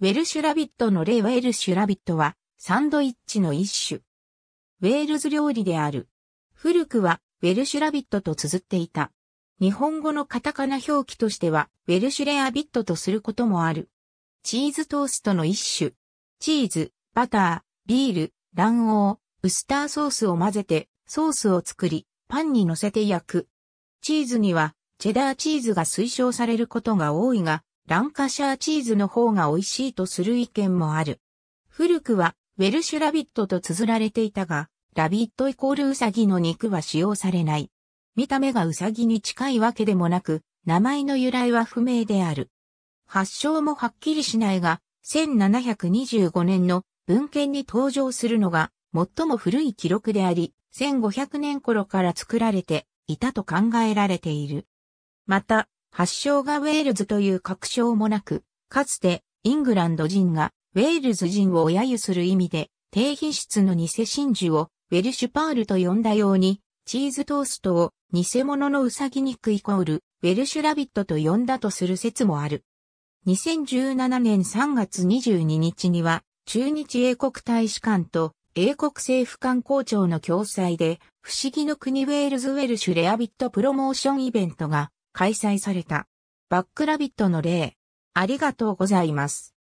ウェルシュラビットの例ウェルシュラビットはサンドイッチの一種。ウェールズ料理である。古くはウェルシュラビットと綴っていた。日本語のカタカナ表記としてはウェルシュレアビットとすることもある。チーズトーストの一種。チーズ、バター、ビール、卵黄、ウスターソースを混ぜてソースを作り、パンに乗せて焼く。チーズにはチェダーチーズが推奨されることが多いが、ランカシャーチーズの方が美味しいとする意見もある。古くは、ウェルシュラビットと綴られていたが、ラビットイコールウサギの肉は使用されない。見た目がウサギに近いわけでもなく、名前の由来は不明である。発祥もはっきりしないが、1725年の文献に登場するのが最も古い記録であり、1500年頃から作られていたと考えられている。また、発祥がウェールズという確証もなく、かつてイングランド人がウェールズ人を揶揄する意味で、低品質の偽真珠をウェルシュパールと呼んだように、チーズトーストを偽物のウサギ肉イコールウェルシュラビットと呼んだとする説もある。2017年3月22日には、中日英国大使館と英国政府官公庁の共催で、不思議の国ウェールズウェルシュレアビットプロモーションイベントが開催された。バックラビットの例。ありがとうございます。